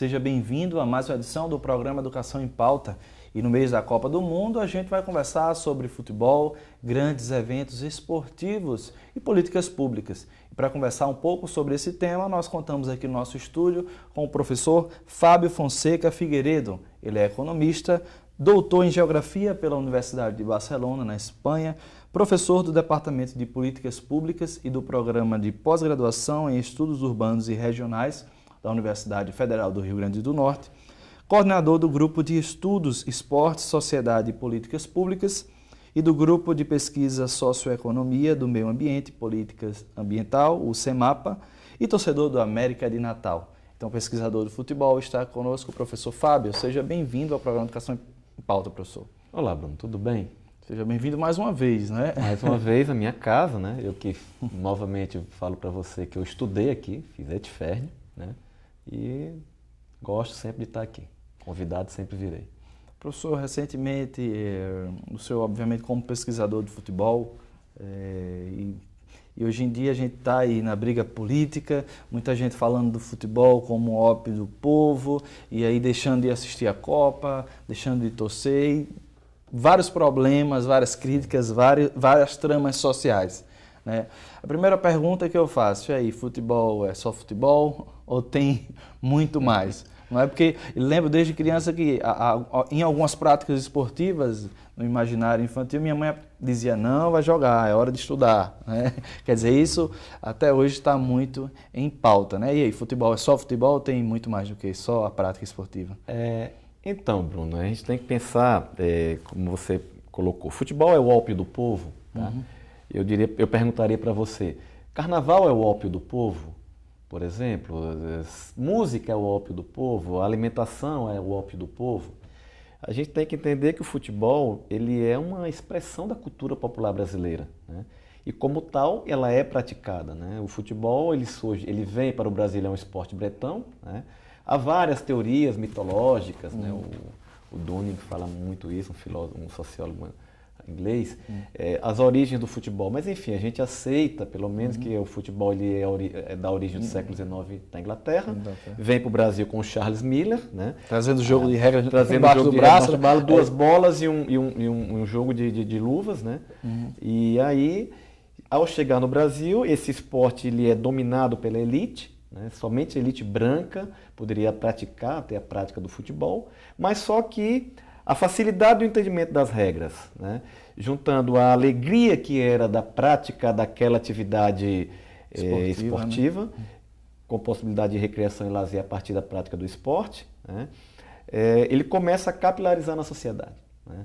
Seja bem-vindo a mais uma edição do programa Educação em Pauta. E no mês da Copa do Mundo, a gente vai conversar sobre futebol, grandes eventos esportivos e políticas públicas. E para conversar um pouco sobre esse tema, nós contamos aqui no nosso estúdio com o professor Fábio Fonseca Figueiredo. Ele é economista, doutor em Geografia pela Universidade de Barcelona, na Espanha, professor do Departamento de Políticas Públicas e do Programa de Pós-Graduação em Estudos Urbanos e Regionais da Universidade Federal do Rio Grande do Norte, coordenador do Grupo de Estudos esportes Sociedade e Políticas Públicas e do Grupo de Pesquisa Socioeconomia do Meio Ambiente e Políticas Ambiental, o CEMAPA, e torcedor do América de Natal. Então, pesquisador de futebol, está conosco o professor Fábio. Seja bem-vindo ao programa Educação em Pauta, professor. Olá, Bruno, tudo bem? Seja bem-vindo mais uma vez, né? Mais uma vez à minha casa, né? Eu que novamente falo para você que eu estudei aqui, fiz Etfern, né? E gosto sempre de estar aqui. Convidado sempre virei. Professor, recentemente, eh, o senhor, obviamente, como pesquisador de futebol, é, e, e, hoje em dia a gente está aí na briga política, muita gente falando do futebol como ópio do povo, e aí deixando de assistir a Copa, deixando de torcer, vários problemas, várias críticas, várias, várias tramas sociais. Né? A primeira pergunta que eu faço é aí, futebol é só futebol ou tem muito mais? Não é porque lembro desde criança que a, a, em algumas práticas esportivas no imaginário infantil minha mãe dizia não vai jogar é hora de estudar né? quer dizer isso até hoje está muito em pauta né e aí futebol é só futebol ou tem muito mais do que só a prática esportiva é, então Bruno a gente tem que pensar é, como você colocou futebol é o ópio do povo tá? Uhum. Eu, diria, eu perguntaria para você: carnaval é o ópio do povo? Por exemplo, música é o ópio do povo, alimentação é o ópio do povo. A gente tem que entender que o futebol ele é uma expressão da cultura popular brasileira. Né? e como tal ela é praticada. Né? O futebol ele surge, ele vem para o Brasil é um esporte bretão. Né? Há várias teorias mitológicas, né? hum. né? o, o Dunning fala muito isso, um filósofo, um sociólogo inglês, é, as origens do futebol. Mas, enfim, a gente aceita, pelo menos, uhum. que o futebol ele é, é da origem do uhum. século XIX da Inglaterra. Inglaterra. Vem para o Brasil com o Charles Miller. Né? Trazendo o jogo de regras trazendo jogo do braço, regra, é. duas bolas e um, e um, e um, um jogo de, de, de, luvas. Né? Uhum. E aí, ao chegar no Brasil, esse esporte ele é dominado pela elite, né? Somente a elite branca poderia praticar, ter a prática do futebol, mas só que a facilidade do entendimento das regras, né? juntando a alegria que era da prática daquela atividade esportiva, eh, esportiva né? com possibilidade de recreação e lazer a partir da prática do esporte, né? Eh, ele começa a capilarizar na sociedade. Né?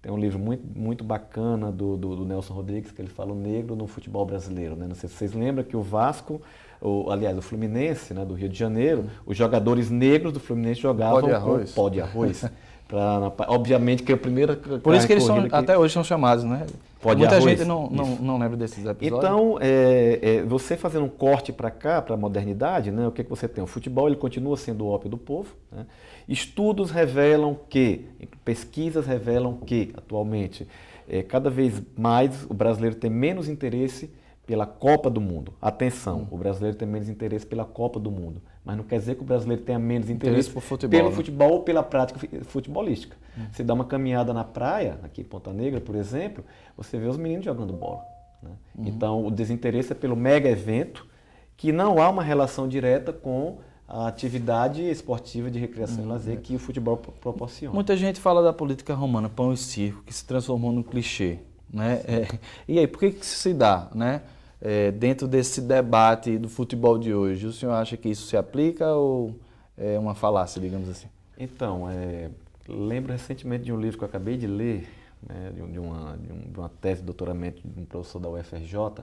Tem um livro muito, muito bacana do, do, do, Nelson Rodrigues que ele fala o negro no futebol brasileiro. Né? Não sei se vocês lembram que o Vasco o, aliás, o Fluminense, né, do Rio de Janeiro, uhum. os jogadores negros do Fluminense jogavam pó de arroz. Com pó de arroz. Pra, obviamente que a primeira. Por isso que eles são, que... até hoje são chamados, né? Pode Muita arroz. gente não, não, não, lembra desses episódios. Então, é, é, você fazendo um corte para cá, para a modernidade, né, o que, que você tem? O futebol ele continua sendo o ópio do povo. Né? Estudos revelam que, pesquisas revelam que, atualmente, é, cada vez mais o brasileiro tem menos interesse pela Copa do Mundo. Atenção, hum. o brasileiro tem menos interesse pela Copa do Mundo, mas não quer dizer que o brasileiro tenha menos interesse, interesse futebol, pelo né? futebol ou pela prática futebolística. Hum. Você dá uma caminhada na praia, aqui em Ponta Negra, por exemplo, você vê os meninos jogando bola. Né? Uhum. Então, o desinteresse é pelo mega evento, que não há uma relação direta com a atividade esportiva de recreação hum, e uhum. lazer é. que o futebol proporciona. Muita gente fala da política romana, pão e circo, que se transformou num clichê. Né? É. e aí, por que, que isso se dá? Né? é, dentro desse debate do futebol de hoje, o senhor acha que isso se aplica ou é uma falácia, digamos assim? Então, é, lembro recentemente de um livro que eu acabei de ler, né, de, uma, de, um, de, uma, tese de doutoramento de um professor da UFRJ,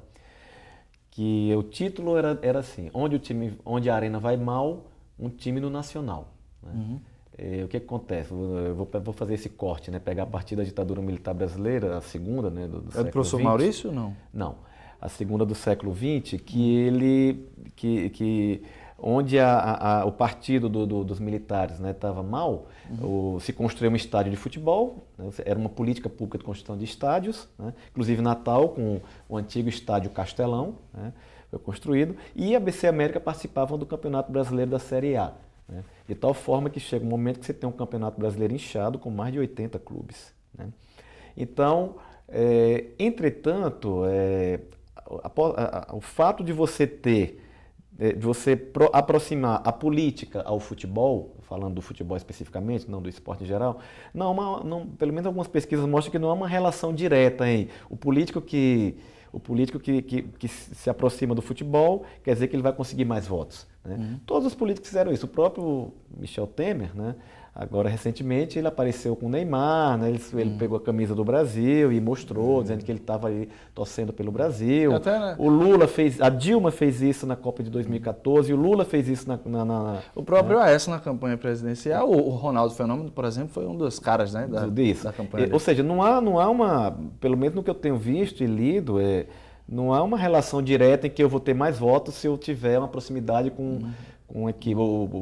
que o título era, era assim, onde, o time, onde a arena vai mal, um time no nacional. Né? Uhum. É, o que, acontece? Eu vou, vou, fazer esse corte, né? pegar a partir da ditadura militar brasileira, a segunda, né, do, do é do professor Maurício ou não? Não a segunda do século XX, que ele, que, que onde a, a, o partido do, do, dos militares estava né, mal, uhum. o, se construiu um estádio de futebol, né, era uma política pública de construção de estádios, né, inclusive Natal, com o antigo estádio Castelão, né, foi construído, e a BC América participavam do Campeonato Brasileiro da Série A. Né, de tal forma que chega um momento que você tem um Campeonato Brasileiro inchado com mais de 80 clubes. Né. Então, é, entretanto, é, o fato de você ter, é, de você aproximar a política ao futebol, falando do futebol especificamente, não do esporte em geral, não, uma, não pelo menos algumas pesquisas mostram que não há uma relação direta em o político que o político que, que, que, se aproxima do futebol quer dizer que ele vai conseguir mais votos. Né? Uhum. Todos os políticos fizeram isso. O próprio Michel Temer, né? Agora, recentemente, ele apareceu com o Neymar, né? ele, ele hum. pegou a camisa do Brasil e mostrou, hum. dizendo que ele estava ali torcendo pelo Brasil. Até, né? O Lula fez, a Dilma fez isso na Copa de 2014, e o Lula fez isso na. na, na o próprio né? AS na campanha presidencial, o, o, Ronaldo Fenômeno, por exemplo, foi um dos caras né, da, da campanha. ou seja, não há, não há uma. Pelo menos no que eu tenho visto e lido, é, não há uma relação direta em que eu vou ter mais votos se eu tiver uma proximidade com. Hum com equipe,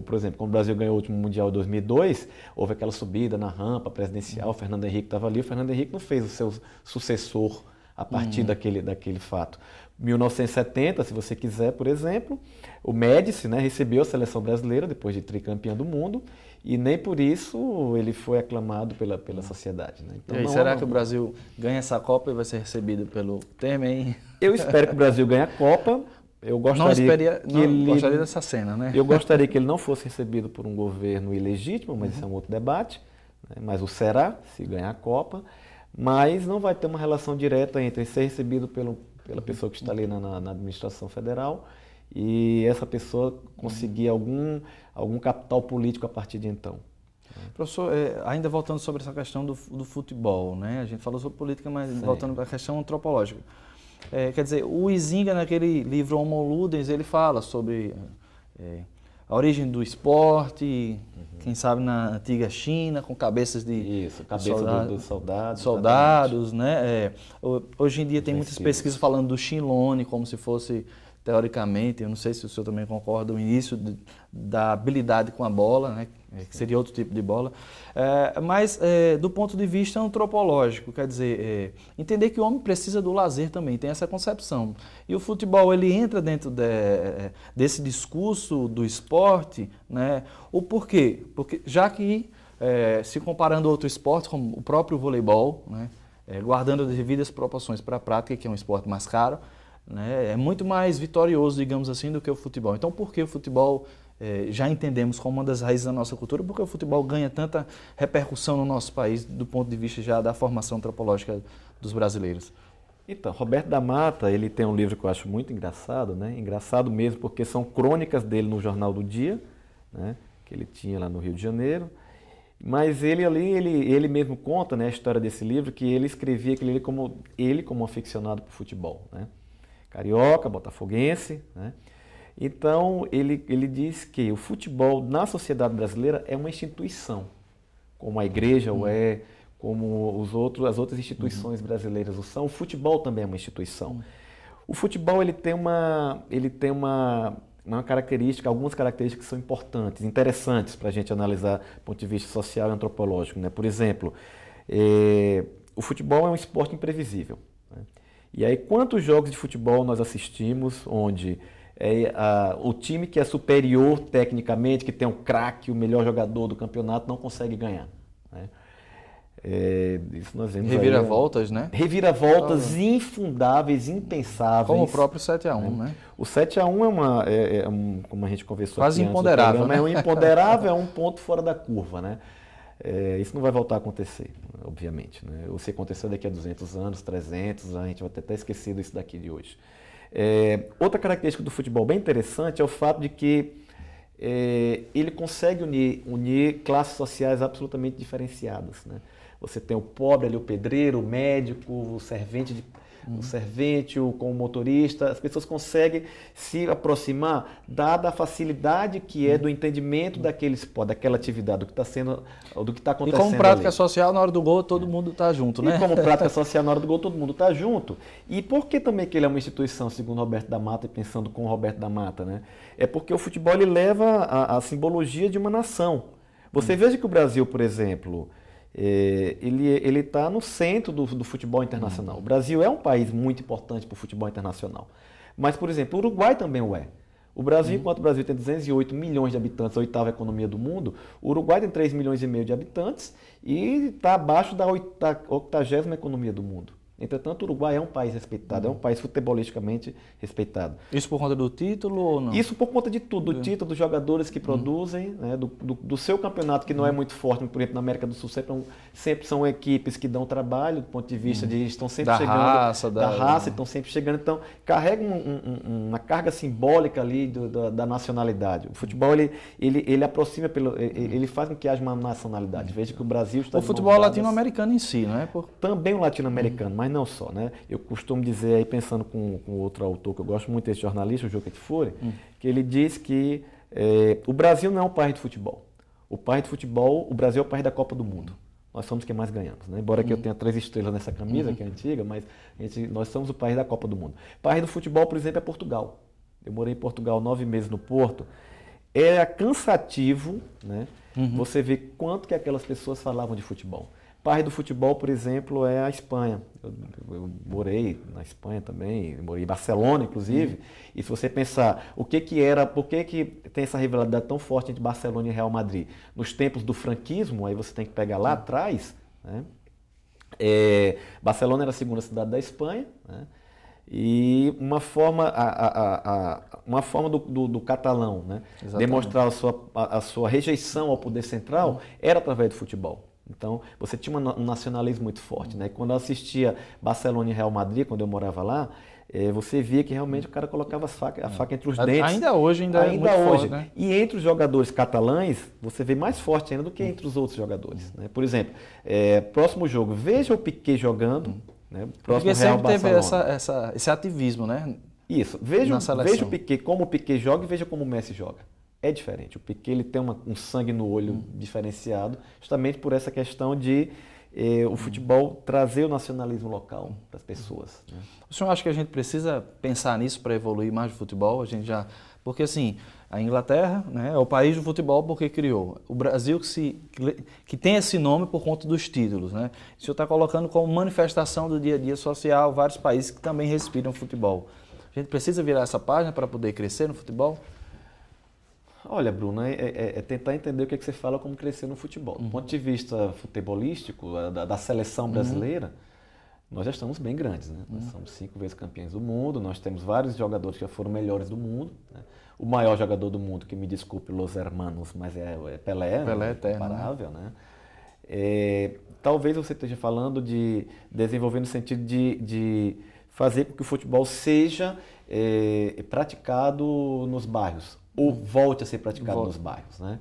por exemplo, quando o Brasil ganhou o último Mundial em 2002, houve aquela subida na rampa presidencial, o Fernando Henrique estava ali, o Fernando Henrique não fez o seu sucessor a partir uhum. daquele, daquele fato. 1970, se você quiser, por exemplo, o Médici né, recebeu a seleção brasileira depois de tricampeão do mundo e nem por isso ele foi aclamado pela, pela sociedade. Né? Então, e aí, não, será não... É que o Brasil ganha essa Copa e vai ser recebido pelo Temer? Hein? Eu espero que o Brasil ganhe a Copa, eu gostaria, esperia, que não, ele, gostaria dessa cena, né? Eu gostaria que ele não fosse recebido por um governo ilegítimo, mas isso uhum. é um outro debate. Né? Mas o será, se ganhar a Copa. Mas não vai ter uma relação direta entre ser recebido pelo, pela pessoa que está ali na, na, administração federal e essa pessoa conseguir algum, algum capital político a partir de então. Professor, é, ainda voltando sobre essa questão do, do futebol, né? A gente falou sobre política, mas Sim. voltando para a questão antropológica. É, quer dizer, o Izinga, naquele livro Homo Ludens, ele fala sobre é, a origem do esporte, uhum. quem sabe na antiga China, com cabeças de Isso, cabeça soldado, dos soldados. Soldados, exatamente. né? É, hoje em dia tem muitas pesquisas falando do Xilone como se fosse teoricamente, eu não sei se o senhor também concorda, o início de, da habilidade com a bola, né, que seria outro tipo de bola, é, mas é, do ponto de vista antropológico, quer dizer, é, entender que o homem precisa do lazer também, tem essa concepção. E o futebol, ele entra dentro de, desse discurso do esporte, né, o porquê? Porque já que, é, se comparando a outro esporte, como o próprio voleibol, né, é, guardando as devidas proporções para a prática, que é um esporte mais caro, né? É muito mais vitorioso, digamos assim, do que o futebol. Então, por que o futebol eh, já entendemos como uma das raízes da nossa cultura? Por que o futebol ganha tanta repercussão no nosso país, do ponto de vista já da formação antropológica dos brasileiros? Então, Roberto da Mata, ele tem um livro que eu acho muito engraçado, né? Engraçado mesmo porque são crônicas dele no Jornal do Dia, né? Que ele tinha lá no Rio de Janeiro. Mas ele ali, ele, ele mesmo conta né, a história desse livro, que ele escrevia aquele livro como ele como aficionado por futebol. Né? carioca, botafoguense. Né? Então, ele, ele diz que o futebol na sociedade brasileira é uma instituição, como a igreja uhum. o é, como os outros, as outras instituições uhum. brasileiras o são. O futebol também é uma instituição. Uhum. O futebol ele tem uma, ele tem uma, uma característica, algumas características que são importantes, interessantes para a gente analisar do ponto de vista social e antropológico. Né? Por exemplo, eh, o futebol é um esporte imprevisível. E aí, quantos jogos de futebol nós assistimos onde é, a, o time que é superior tecnicamente, que tem um craque, o melhor jogador do campeonato, não consegue ganhar? Né? É, isso nós vemos Reviravoltas, aí, né? né? Reviravoltas ah, infundáveis, impensáveis. Como o próprio 7x1, né? né? O 7x1 é uma, é, é um, como a gente conversou Quase imponderável, programa, é né? É um imponderável, é um ponto fora da curva, né? É, isso não vai voltar a acontecer, obviamente. Né? Ou se acontecer daqui a 200 anos, 300, a gente vai ter até esquecido isso daqui de hoje. É, outra característica do futebol bem interessante é o fato de que é, ele consegue unir, unir, classes sociais absolutamente diferenciadas. Né? Você tem o pobre ali, o pedreiro, o médico, o servente de uhum. o servente, ou com o motorista. As pessoas conseguem se aproximar, dada a facilidade que é uhum. do entendimento daquele esporte, daquela atividade, do que está sendo, do que está acontecendo. E como prática ali. social na hora do gol, todo é. mundo está junto, né? E como prática social na hora do gol, todo mundo está junto. E por que também que ele é uma instituição, segundo Roberto da Mata, e pensando com o Roberto da Mata, né? É porque o futebol ele leva a, a simbologia de uma nação. Você hum. veja que o Brasil, por exemplo, é, ele está no centro do, do futebol internacional. Uhum. O Brasil é um país muito importante para o futebol internacional. Mas, por exemplo, o Uruguai também o é. O Brasil, uhum. enquanto o Brasil tem 208 milhões de habitantes, a oitava economia do mundo, o Uruguai tem 3 milhões e meio de habitantes e está abaixo da, oita, octagésima economia do mundo. Entretanto, o Uruguai é um país respeitado, uhum. é um uhum. país futebolisticamente respeitado. Isso por conta do título ou não? Isso por conta de tudo, do é. título, dos jogadores que uhum. produzem, uhum. né, do, do, do, seu campeonato, que não é uhum. é muito forte, por exemplo, na América do Sul, sempre, é sempre são equipes que dão trabalho do ponto de vista uhum. de estão sempre da chegando. Raça, da, da raça, estão sempre chegando. Então, carrega um, um, uma carga simbólica ali do, da, da, nacionalidade. O futebol, ele, ele, ele aproxima, pelo, ele, ele, faz com que haja uma nacionalidade. Veja que o Brasil está. O futebol latino-americano em si, não é? Por... Também o latino-americano, mas mas não só. Né? Eu costumo dizer, aí pensando com, com outro autor que eu gosto muito, esse jornalista, o Joe Ketfure, hum. que ele diz que é, o Brasil não é um país de futebol. O país de futebol, o Brasil é o país da Copa do Mundo. Nós somos quem mais ganhamos. Né? Embora que eu hum. tenha três estrelas nessa camisa, uhum. que é antiga, mas gente, nós somos o país da Copa do Mundo. O país do futebol, por exemplo, é Portugal. Eu morei em Portugal nove meses no Porto. Era cansativo né? Uhum. você ver quanto que aquelas pessoas falavam de futebol parte do futebol, por exemplo, é a Espanha. Eu, eu morei na Espanha também, morei em Barcelona, inclusive. Uhum. E se você pensar, o que que era, por que que tem essa rivalidade tão forte entre Barcelona e Real Madrid? Nos tempos do franquismo, aí você tem que pegar lá atrás, né? é, Barcelona era a segunda cidade da Espanha, né? E uma forma, a, a, a, uma forma do, do, do catalão né? demonstrar a sua, a, sua rejeição ao poder central uhum. era através do futebol. Então, você tinha um nacionalismo muito forte, né? Quando eu assistia Barcelona e Real Madrid, quando eu morava lá, eh, você via que realmente o cara colocava faca, a é. faca entre os dentes. Ainda hoje, ainda, é ainda é hoje. Forte, né? E entre os jogadores catalães, você vê mais forte ainda do que entre os outros jogadores. Hum. Né? Por exemplo, é, próximo jogo, veja o Piquet jogando. Hum. Né? Próximo Porque sempre Real teve essa, essa, esse ativismo, né? Isso. Veja, veja o Piquet, como o Piquet joga e veja como o Messi joga é diferente. O Piquet ele tem uma, um sangue no olho hum. diferenciado, justamente por essa questão de eh, o hum. futebol trazer o nacionalismo local hum. para as pessoas. Né? O senhor acha que a gente precisa pensar nisso para evoluir mais o futebol? A gente já, porque assim, a Inglaterra né, é o país do futebol porque criou. O Brasil que, se, que tem esse nome por conta dos títulos. Né? O senhor está colocando como manifestação do dia a dia social vários países que também respiram futebol. A gente precisa virar essa página para poder crescer no futebol? Olha, Bruna, é, é, é, tentar entender o que, é que você fala como crescer no futebol. Do uhum. ponto de vista futebolístico, da, da seleção uhum. brasileira, uhum. nós já estamos bem grandes. Né? Uhum. Nós somos cinco vezes campeões do mundo, nós temos vários jogadores que já foram melhores do mundo. Né? O maior jogador do mundo, que me desculpe, Los Hermanos, mas é, é Pelé. Né? Pelé eterno. Né? Imparável, né? É, talvez você esteja falando de desenvolver no sentido de, de fazer com que o futebol seja é, praticado nos bairros ou volte a ser praticado nos bairros. Né?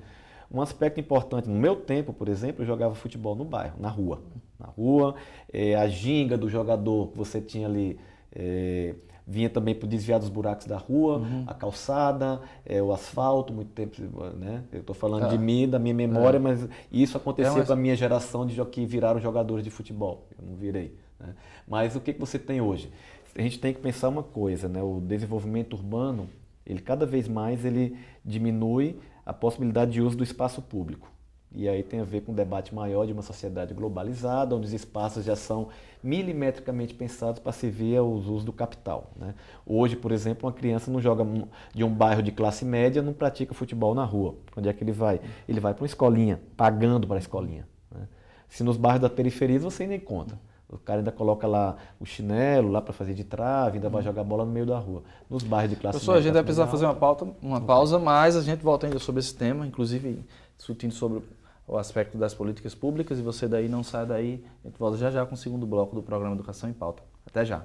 Um aspecto importante, no meu tempo, por exemplo, eu jogava futebol no bairro, na rua. Na rua, é, a ginga do jogador que você tinha ali é, vinha também para desviar dos buracos da rua, uhum. a calçada, é, o asfalto, muito tempo, né? Eu estou falando tá. de mim, da minha memória, é. mas isso acontecia com é, a minha geração de que viraram jogadores de futebol. Eu não virei. Né? Mas o que, que você tem hoje? A gente tem que pensar uma coisa, né? O desenvolvimento urbano ele cada vez mais ele diminui a possibilidade de uso do espaço público. E aí tem a ver com um debate maior de uma sociedade globalizada, onde os espaços já são milimetricamente pensados para servir aos usos do capital. Né? Hoje, por exemplo, uma criança não joga de um bairro de classe média, não pratica futebol na rua. Onde é que ele vai? Ele vai para uma escolinha, pagando para a escolinha. Né? Se nos bairros da periferia você nem conta. O cara ainda coloca lá o chinelo lá para fazer de trave, ainda vai uhum. jogar bola no meio da rua. Nos bairros de classe Pessoal, média, a gente vai precisar fazer uma, tá pauta, uma pausa, mas a gente volta ainda sobre esse tema, inclusive discutindo sobre o aspecto das políticas públicas. E você daí não sai daí. A gente volta já já com o segundo bloco do programa Educação em Pauta. Até já.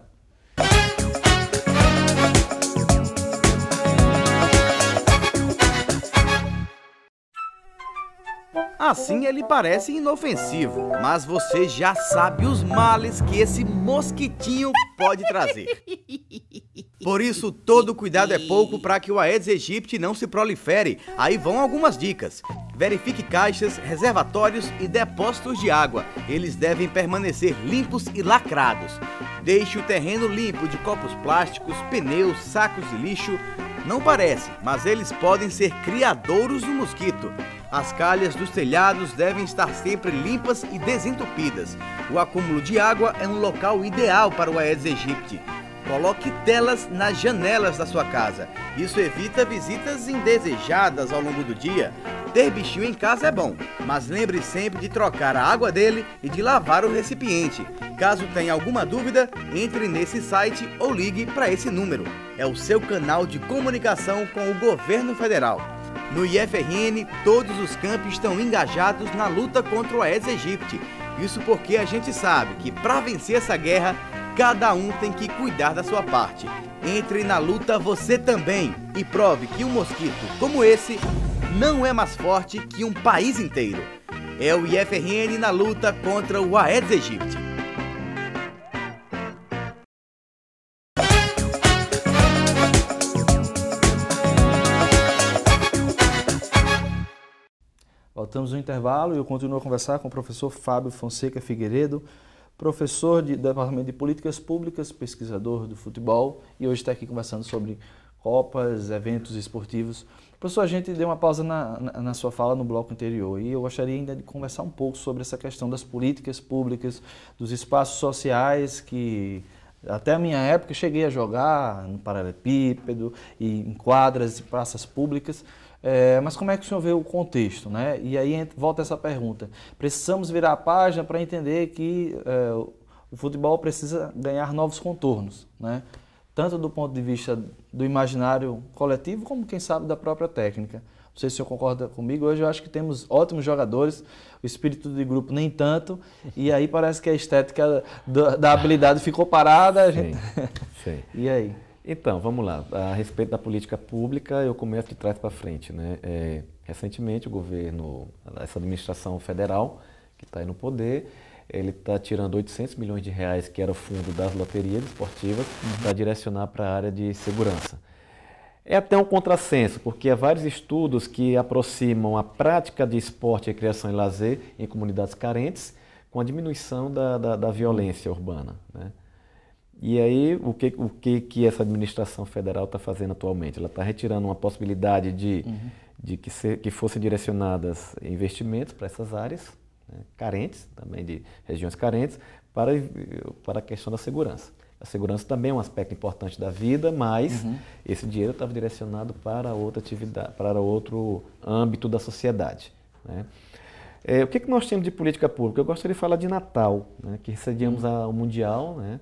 assim ele parece inofensivo, mas você já sabe os males que esse mosquitinho pode trazer. Por isso, todo cuidado é pouco para que o Aedes aegypti não se prolifere. Aí vão algumas dicas. Verifique caixas, reservatórios e depósitos de água. Eles devem permanecer limpos e lacrados. Deixe o terreno limpo de copos plásticos, pneus, sacos de lixo. Não parece, mas eles podem ser criadouros do mosquito. As calhas dos telhados devem estar sempre limpas e desentupidas. O acúmulo de água é um local ideal para o Aedes aegypti. Coloque telas nas janelas da sua casa. Isso evita visitas indesejadas ao longo do dia. Ter bichinho em casa é bom, mas lembre sempre de trocar a água dele e de lavar o recipiente. Caso tenha alguma dúvida, entre nesse site ou ligue para esse número. É o seu canal de comunicação com o governo federal. No IFRN, todos os campos estão engajados na luta contra o Aedes aegypti. Isso porque a gente sabe que para vencer essa guerra, cada um tem que cuidar da sua parte. Entre na luta você também e prove que um mosquito como esse não é mais forte que um país inteiro. É o IFRN na luta contra o Aedes aegypti. Voltamos no intervalo e eu continuo a conversar com o professor Fábio Fonseca Figueiredo, professor de, do Departamento de Políticas Públicas, pesquisador do futebol, e hoje está aqui conversando sobre copas, eventos esportivos. Professor, a gente deu uma pausa na, na, na, sua fala no bloco anterior e eu gostaria ainda de conversar um pouco sobre essa questão das políticas públicas, dos espaços sociais que até a minha época cheguei a jogar no paralelepípedo e em quadras e praças públicas. É, mas como é que o senhor vê o contexto? Né? E aí volta essa pergunta. Precisamos virar a página para entender que é, o futebol precisa ganhar novos contornos, né? tanto do ponto de vista do imaginário coletivo, como, quem sabe, da própria técnica. Não sei se o senhor concorda comigo. Hoje eu acho que temos ótimos jogadores, o espírito de grupo nem tanto, e aí parece que a estética da, da habilidade ficou parada. gente... sim. e aí? Então, vamos lá. A respeito da política pública, eu começo de trás para frente. Né? É, recentemente, o governo, essa administração federal que está aí no poder, ele está tirando 800 milhões de reais, que era o fundo das loterias esportivas, uhum. para direcionar para a área de segurança. É até um contrassenso, porque há vários estudos que aproximam a prática de esporte, recreação e lazer em comunidades carentes com a diminuição da, da, da violência urbana. Né? E aí, o que, o que, que essa administração federal está fazendo atualmente? Ela está retirando uma possibilidade de, uhum. de que, se, que fossem direcionadas investimentos para essas áreas, né, carentes, também de regiões carentes, para, para a questão da segurança. A segurança também é um aspecto importante da vida, mas uhum. esse dinheiro estava direcionado para outra atividade, para outro âmbito da sociedade. Né? É, o que, que nós temos de política pública? Eu gostaria de falar de Natal, né? que recebíamos uhum. o Mundial, né?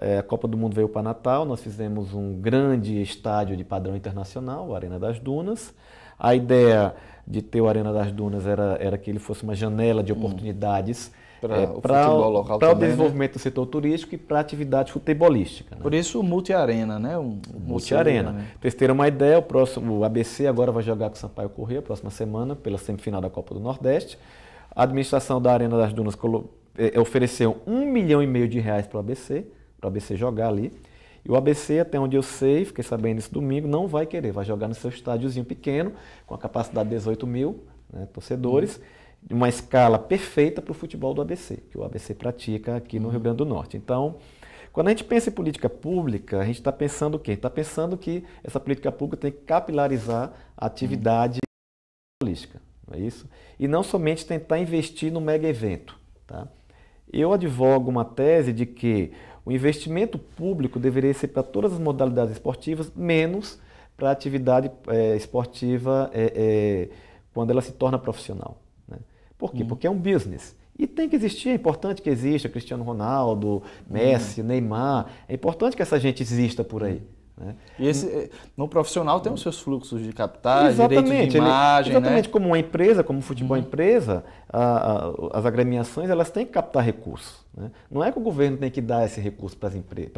É, a Copa do Mundo veio para Natal, nós fizemos um grande estádio de padrão internacional, a Arena das Dunas. A ideia de ter o Arena das Dunas era, era que ele fosse uma janela de hum. oportunidades hum, para é, o, local também, o né? desenvolvimento né? do setor turístico e para a atividade futebolística. Né? Por isso o multi-arena, né? Um, multi-arena. né? vocês terem uma ideia, o próximo o ABC agora vai jogar com o Sampaio Corrêa, próxima semana, pela semifinal da Copa do Nordeste. A administração da Arena das Dunas é, ofereceu um milhão e meio de reais para o ABC para o ABC jogar ali. E o ABC, até onde eu sei, fiquei sabendo isso domingo, não vai querer, vai jogar no seu estádiozinho pequeno, com a capacidade de 18 mil né, torcedores, uhum. uma escala perfeita para o futebol do ABC, que o ABC pratica aqui no uhum. Rio Grande do Norte. Então, quando a gente pensa em política pública, a gente está pensando o quê? Está pensando que essa política pública tem que capilarizar a atividade uhum. política, não é isso? E não somente tentar investir no mega evento, tá? Eu advogo uma tese de que o investimento público deveria ser para todas as modalidades esportivas, menos para a atividade é, esportiva é, é, quando ela se torna profissional. Né? Por quê? Uhum. Porque é um business. E tem que existir, é importante que exista Cristiano Ronaldo, Messi, uhum. Neymar, é importante que essa gente exista por aí. Né? E esse, hum. no profissional tem os seus fluxos de capitais, exatamente, direito de imagem. Ele, né? exatamente, né? como uma empresa, como futebol uhum. empresa, a, a, as agremiações elas têm que captar recursos. Né? Não é que o governo tem que dar esse recurso para as empresas,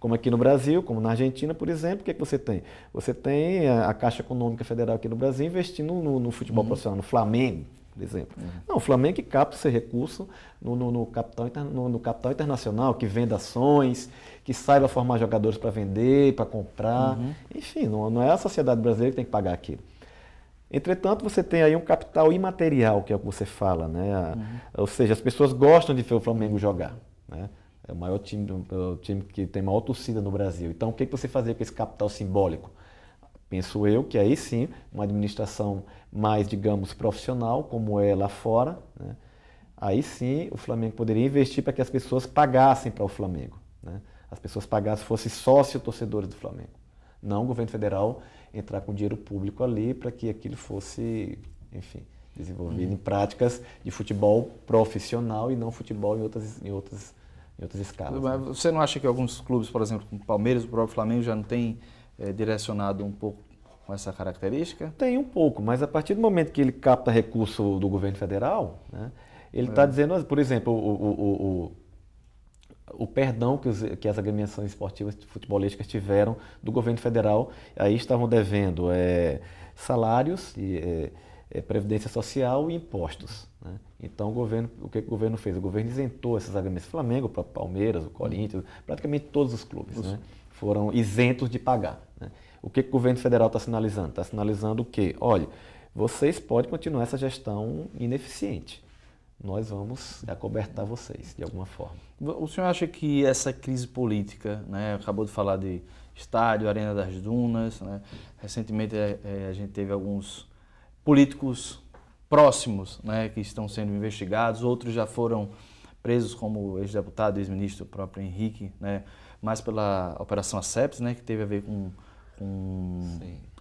como aqui no Brasil, como na Argentina, por exemplo, o que, é que você tem? Você tem a, eh, a, Caixa Econômica Federal aqui no Brasil investindo no, no futebol uhum. profissional, no Flamengo por exemplo. Uhum. Não, o Flamengo que capta esse recurso no, no, no capital, no, no, capital internacional, que venda ações, que saiba formar jogadores para vender, para comprar. Uhum. Enfim, não, não é a sociedade brasileira que tem que pagar aquilo. Entretanto, você tem aí um capital imaterial, que é o que você fala, né? Uhum. Ou seja, as pessoas gostam de ver o Flamengo jogar, né? É o maior time, é o time que tem maior torcida no Brasil. Então, o que você fazer com esse capital simbólico? Penso eu que aí sim, uma administração mais, digamos, profissional, como é lá fora, né? aí sim o Flamengo poderia investir para que as pessoas pagassem para o Flamengo. Né? As pessoas pagassem, fossem sócio-torcedores do Flamengo. Não o governo federal entrar com dinheiro público ali para que aquilo fosse, enfim, desenvolvido uhum. em práticas de futebol profissional e não futebol em outras, em outras, em outras escalas. Né? Você não acha que alguns clubes, por exemplo, como o Palmeiras, o próprio Flamengo, já não tem é, direcionado um pouco com essa característica? Tem um pouco, mas a partir do momento que ele capta recurso do governo federal, né, ele está é. dizendo, assim, por exemplo, o, o, o, o perdão que, os, que, as agremiações esportivas futebolísticas tiveram do governo federal, aí estavam devendo é, salários, e, é, é previdência social e impostos. Né? Então, o, governo, o que o governo fez? O governo isentou essas agremiações, Flamengo, Palmeiras, o Corinthians, praticamente todos os clubes. Os... Né? foram isentos de pagar. Né? O que, que o governo federal está sinalizando? Está sinalizando o quê? olha, vocês podem continuar essa gestão ineficiente. Nós vamos acobertar vocês, de alguma forma. O senhor acha que essa crise política, né, acabou de falar de estádio, Arena das Dunas, né? recentemente é, é, a gente teve alguns políticos próximos né, que estão sendo investigados, outros já foram presos, como o ex-deputado, ex-ministro próprio Henrique, né, mais pela Operação Aceps, né, que teve a ver com, com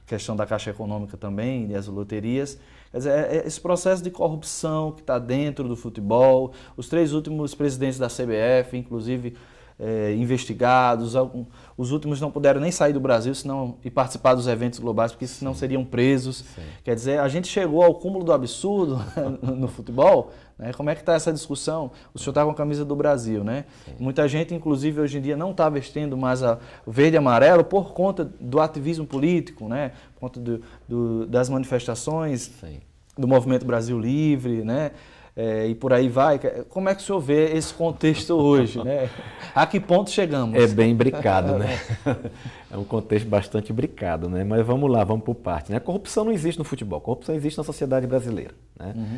questão da Caixa Econômica também e as loterias. Quer dizer, é, é, esse processo de corrupção que está dentro do futebol, os três últimos presidentes da CBF, inclusive é, investigados. os últimos não puderam nem sair do Brasil senão, e participar dos eventos globais, porque senão Sim. seriam presos. Sim. Quer dizer, a gente chegou ao cúmulo do absurdo no futebol. Né? Como é que está essa discussão? O senhor está com a camisa do Brasil, né? Sim. Muita gente, inclusive, hoje em dia não está vestindo mais a verde e amarelo por conta do ativismo político, né? Por conta do, do das manifestações do Movimento Brasil Livre, né? é, e por aí vai. Como é que o senhor vê esse contexto hoje? Né? A que ponto chegamos? É bem brincado, né? É um contexto bastante brincado, né? Mas vamos lá, vamos por parte. Né? A corrupção não existe no futebol, corrupção existe na sociedade brasileira. Né? Uhum.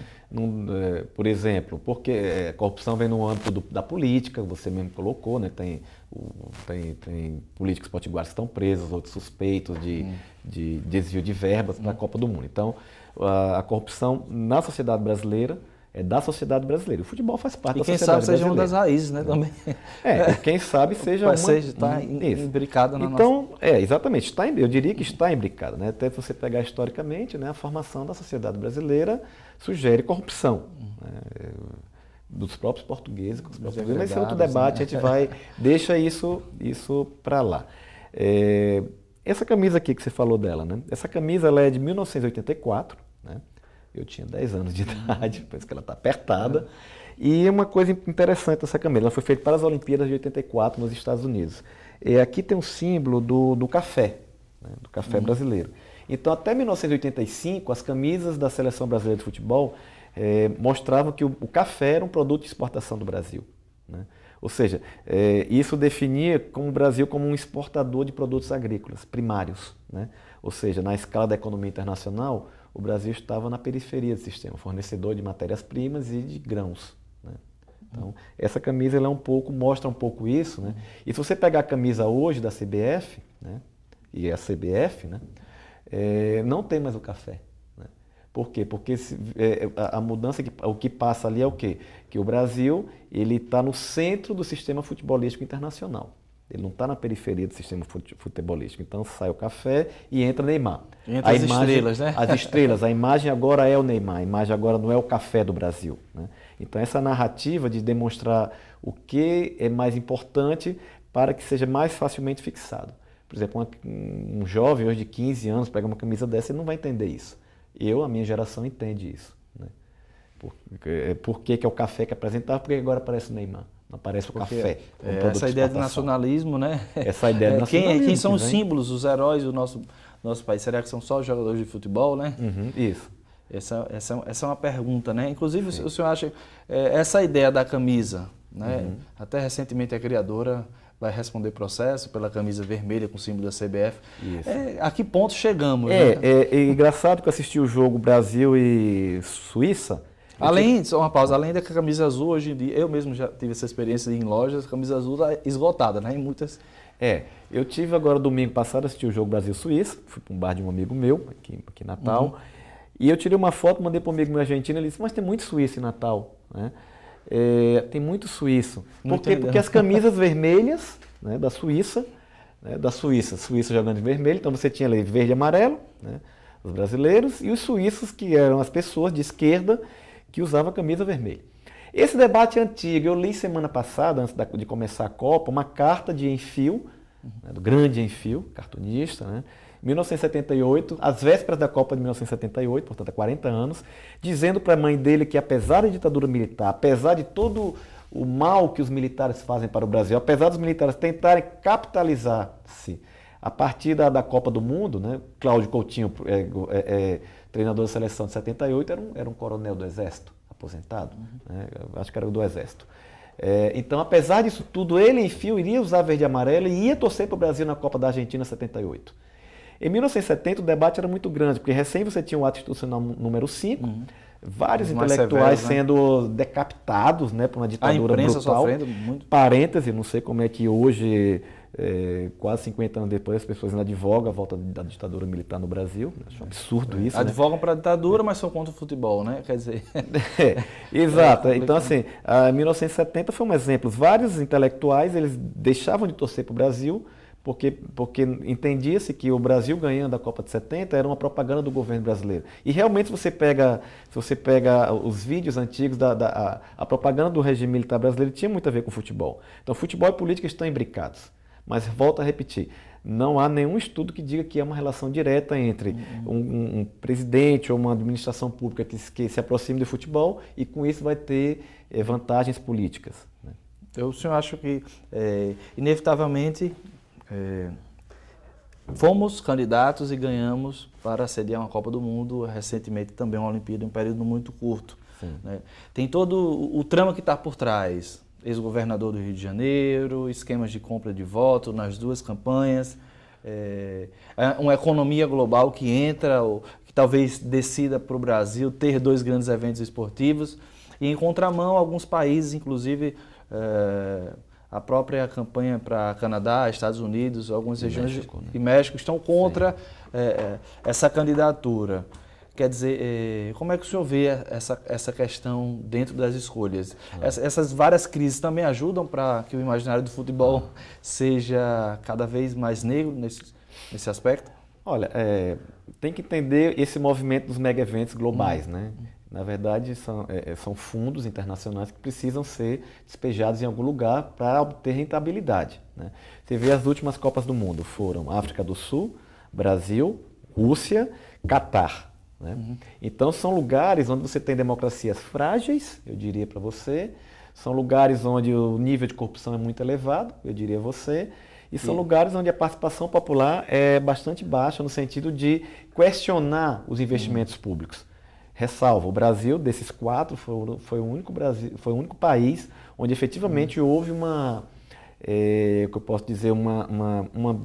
Não, é, por exemplo, porque a é, corrupção vem no âmbito do, da política, você mesmo colocou, né? Tem, tem, tem políticos potiguares que estão presos, outros suspeitos de, uhum. de, de desvio de verbas uhum. para a Copa do Mundo. Então, a, a corrupção na sociedade brasileira é da sociedade brasileira. O futebol faz parte e da sociedade brasileira. quem sabe seja uma das raízes, né, é. também. É, quem sabe seja uma... Seja, está imbricada na então, nossa... Então, é, exatamente. Está, eu diria que está imbricada. Né? Até se você pegar historicamente, né, a formação da sociedade brasileira sugere corrupção. Né? dos próprios portugueses, com os próprios portugueses, mas esse é outro debate, né? a gente vai, deixa isso, isso para lá. É, essa camisa aqui que você falou dela, né? Essa camisa ela é de 1984, né? Eu tinha 10 anos de idade, por isso que ela está apertada. Uhum. E uma coisa interessante essa camisa, ela foi feita para as Olimpíadas de 84 nos Estados Unidos. E aqui tem um símbolo do, do café, né, do café uhum. brasileiro. Então, até 1985, as camisas da Seleção Brasileira de Futebol é, mostravam que o, o, café era um produto de exportação do Brasil. Né? Ou seja, é, isso definia como o Brasil como um exportador de produtos agrícolas primários. Né? Ou seja, na escala da economia internacional, o Brasil estava na periferia do sistema, fornecedor de matérias-primas e de grãos. Né? Então, essa camisa é um pouco, mostra um pouco isso. Né? E se você pegar a camisa hoje da CBF, né? e é a CBF, né? É, não tem mais o café. Né? Por quê? Porque se, é, a, a, mudança, que, o que passa ali é o quê? Que o Brasil ele está no centro do sistema futebolístico internacional. Ele não está na periferia do sistema futebolístico. Então sai o café e entra Neymar. Entra as imagem, estrelas, né? As estrelas. A imagem agora é o Neymar, a imagem agora não é o café do Brasil. Né? Então essa narrativa de demonstrar o que é mais importante para que seja mais facilmente fixado. Por exemplo, um jovem hoje de 15 anos pega uma camisa dessa e não vai entender isso. Eu, a minha geração, entende isso. Né? Por, é, por que, que é o café que é apresentava, porque agora aparece o Neymar não Aparece o Porque café. É um é essa ideia de nacionalismo, né? Essa ideia de é, nacionalismo. Quem, quem são os né? símbolos, os heróis do nosso, nosso país? Será que são só os jogadores de futebol, né? Uhum, isso. Essa, essa, essa é uma pergunta, né? Inclusive, Sim. o senhor acha é, essa ideia da camisa, né? Uhum. Até recentemente a criadora vai responder processo pela camisa vermelha com o símbolo da CBF. É, a que ponto chegamos? É, né? é, é engraçado que eu assisti o jogo Brasil e Suíça Além, só uma pausa, além da camisa azul, hoje em dia, eu mesmo já tive essa experiência em lojas, camisa azul tá esgotada, né? Em muitas. É, eu tive agora domingo passado, assisti o jogo Brasil-Suíça, fui para um bar de um amigo meu, aqui, aqui em Natal, uhum. e eu tirei uma foto, mandei para um amigo meu argentino, ele disse, mas tem muito suíço em Natal, né? É, tem muito suíço. Por quê? Porque as camisas vermelhas né, da Suíça, né, da Suíça, Suíça jogando de vermelho, então você tinha ali verde e amarelo, né, os brasileiros, e os suíços que eram as pessoas de esquerda, que usava camisa vermelha. Esse debate é antigo. Eu li semana passada, antes de começar a Copa, uma carta de Enfio, né, do grande Enfio, cartunista, né, 1978, às vésperas da Copa de 1978, portanto há 40 anos, dizendo para a mãe dele que apesar da ditadura militar, apesar de todo o mal que os militares fazem para o Brasil, apesar dos militares tentarem capitalizar-se a partir da, da Copa do Mundo, né, Cláudio Coutinho é, é, é treinador da seleção de 78 era um, era um coronel do Exército, aposentado, uhum. né? acho que era do Exército. É, então, apesar disso tudo, ele, fio iria usar verde e amarelo e ia torcer para o Brasil na Copa da Argentina 78. Em 1970, o debate era muito grande, porque recém você tinha o ato institucional número 5, uhum. vários intelectuais severos, né? sendo decapitados né, por uma ditadura brutal. Sofrendo muito. Parêntese, não sei como é que hoje é, quase 50 anos depois, as pessoas ainda advogam a volta da ditadura militar no Brasil. Acho um absurdo isso. Né? Advogam né? para a ditadura, mas são contra o futebol, né? Quer dizer. É, exato. É então, assim, 1970 foi um exemplo. Vários intelectuais eles deixavam de torcer para o Brasil. Porque, porque entendia-se que o Brasil ganhando a Copa de 70 era uma propaganda do governo brasileiro. E realmente, se você pega, se você pega os vídeos antigos, da, da a, a propaganda do regime militar brasileiro tinha muito a ver com o futebol. Então, futebol e política estão imbricados. Mas volto a repetir, não há nenhum estudo que diga que é uma relação direta entre uhum. um, um, presidente ou uma administração pública que, que, se aproxime do futebol e com isso vai ter eh, vantagens políticas. Né? Então, o senhor acha que, é, inevitavelmente, é, fomos candidatos e ganhamos para sediar uma Copa do Mundo, recentemente também uma Olimpíada, em um período muito curto. Né? Tem todo o, o trama que está por trás, ex-governador do Rio de Janeiro, esquemas de compra de voto nas duas campanhas, é, é uma economia global que entra, ou que talvez decida para o Brasil ter dois grandes eventos esportivos, e em contramão, alguns países, inclusive é, a própria campanha para Canadá, Estados Unidos, algumas e regiões México, né? e México estão contra é, é, essa candidatura. Quer dizer, é, como é que o senhor vê essa, essa questão dentro das escolhas? Ah. Essas várias crises também ajudam para que o imaginário do futebol ah. seja cada vez mais negro nesse, nesse aspecto? Olha, é, tem que entender esse movimento dos mega eventos globais, hum. né? Na verdade, são, é, é são fundos internacionais que precisam ser despejados em algum lugar para obter rentabilidade. Né? Você vê as últimas Copas do Mundo foram África do Sul, Brasil, Rússia, Catar. Né? Uhum. Então, são lugares onde você tem democracias frágeis, eu diria para você, são lugares onde o nível de corrupção é muito elevado, eu diria você, e são lugares onde a participação popular é bastante baixa no sentido de questionar os investimentos uhum. públicos. Ressalvo, o Brasil, desses quatro, foi, foi, o, único Brasil, foi o único país onde efetivamente uhum. houve uma, é, que eu posso dizer, uma, uma, uma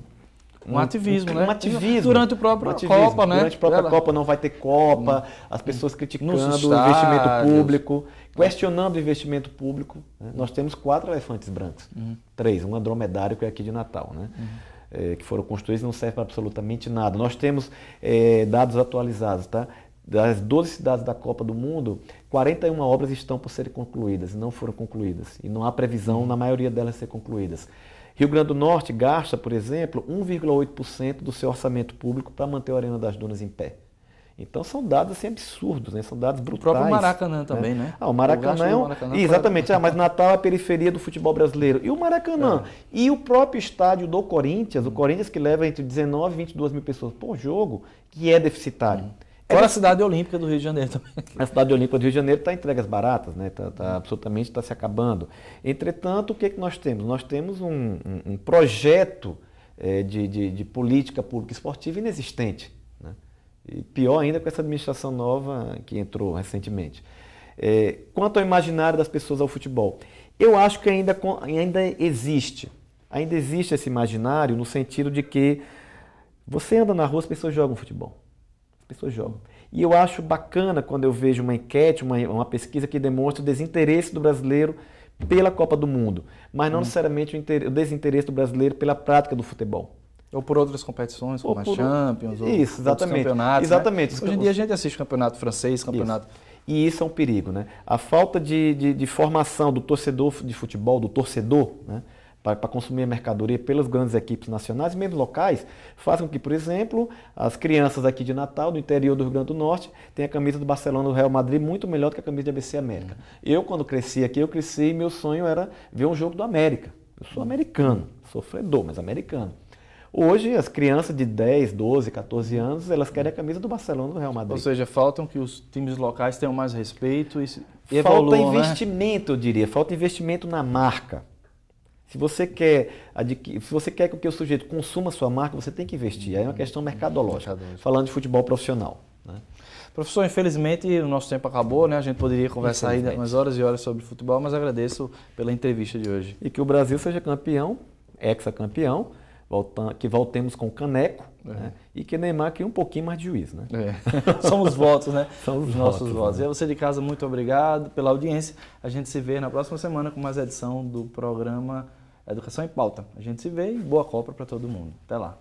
um, um ativismo, um, né? Um ativismo. Durante o próprio ativismo. Copa, né? Durante a própria Ela... Copa não vai ter Copa, hum. as pessoas criticando o investimento público, questionando o investimento público. Né? Nós temos quatro elefantes brancos, uhum. três, um andromedário que é aqui de Natal, né? Uhum. É, que foram construídos não serve para absolutamente nada. Nós temos é, dados atualizados, tá? Das 12 cidades da Copa do Mundo, 41 obras estão por serem concluídas e não foram concluídas. E não há previsão uhum. na maioria delas ser concluídas. Rio Grande do Norte gasta, por exemplo, 1,8% do seu orçamento público para manter a Arena das Dunas em pé. Então são dados assim absurdos, né? São dados brutais. O próprio Maracanã né? também, né? Ah, o Maracanã, é um... Maracanã Exatamente, pra... ah, mas Natal é a periferia do futebol brasileiro. E o Maracanã? É. E o próprio estádio do Corinthians, o Corinthians que leva entre 19 e 22 mil pessoas por jogo, que é deficitário. Hum. É Fora é, a cidade olímpica do Rio de Janeiro também. A cidade olímpica do Rio de Janeiro está entregas baratas, né? Tá, tá absolutamente está se acabando. Entretanto, o que, é que nós temos? Nós temos um, um, um projeto é, de, de, de, política pública esportiva inexistente. Né? E pior ainda com essa administração nova que entrou recentemente. Eh, quanto ao imaginário das pessoas ao futebol, eu acho que ainda, ainda existe. Ainda existe esse imaginário no sentido de que você anda na rua, as pessoas jogam futebol pessoas jogam. E eu acho bacana quando eu vejo uma enquete, uma, uma pesquisa que demonstra o desinteresse do brasileiro pela Copa do Mundo, mas não hum. necessariamente o, o, desinteresse do brasileiro pela prática do futebol. Ou por outras competições, como ou a por... Champions, ou isso, exatamente. campeonatos. Né? Exatamente. Né? Hoje em dia a gente assiste campeonato francês, campeonato... Isso. E isso é um perigo, né? A falta de, de, de formação do torcedor de futebol, do torcedor, né? para, consumir a mercadoria pelas grandes equipes nacionais e mesmo locais, faz com que, por exemplo, as crianças aqui de Natal, do interior do Rio Grande do Norte, tenham a camisa do Barcelona do Real Madrid muito melhor do que a camisa de ABC América. Uhum. Eu, quando cresci aqui, eu cresci e meu sonho era ver um jogo do América. Eu sou americano, sofredor, mas americano. Hoje, as crianças de 10, 12, 14 anos, elas querem a camisa do Barcelona do Real Madrid. Ou seja, faltam que os times locais tenham mais respeito e evoluam, Falta né? investimento, né? eu diria. Falta investimento na marca. Se você quer adquirir, se você quer que o sujeito consuma sua marca, você tem que investir. Aí é uma questão mercadológica. Falando de futebol profissional. Né? Professor, infelizmente o nosso tempo acabou, né? A gente poderia conversar ainda umas horas e horas sobre futebol, mas agradeço pela entrevista de hoje. E que o Brasil seja campeão, ex-campeão, que voltemos com o caneco é. né? e que Neymar aqui um pouquinho mais de juiz, né? É. São os votos, né? São os, os nossos votos. votos. Né? E a você de casa, muito obrigado pela audiência. A gente se vê na próxima semana com mais edição do programa Educação em Pauta. A gente se vê e boa Copa para todo mundo. Até lá.